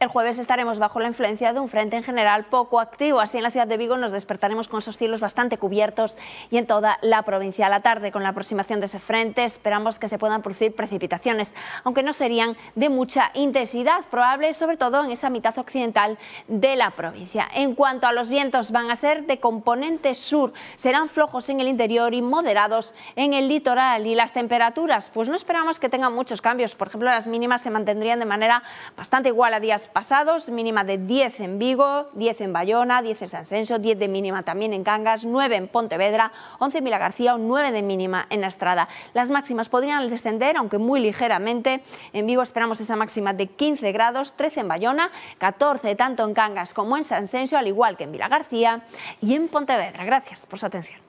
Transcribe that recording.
El jueves estaremos bajo la influencia de un frente en general poco activo. Así en la ciudad de Vigo nos despertaremos con esos cielos bastante cubiertos y en toda la provincia. A la tarde, con la aproximación de ese frente, esperamos que se puedan producir precipitaciones, aunque no serían de mucha intensidad, probable sobre todo en esa mitad occidental de la provincia. En cuanto a los vientos, van a ser de componente sur. Serán flojos en el interior y moderados en el litoral. Y las temperaturas, pues no esperamos que tengan muchos cambios. Por ejemplo, las mínimas se mantendrían de manera bastante igual a días pasados, mínima de 10 en Vigo, 10 en Bayona, 10 en San Senso, 10 de mínima también en Cangas, 9 en Pontevedra, 11 en Vila García o 9 de mínima en la Estrada. Las máximas podrían descender, aunque muy ligeramente. En Vigo esperamos esa máxima de 15 grados, 13 en Bayona, 14 tanto en Cangas como en San Senso, al igual que en Vila García y en Pontevedra. Gracias por su atención.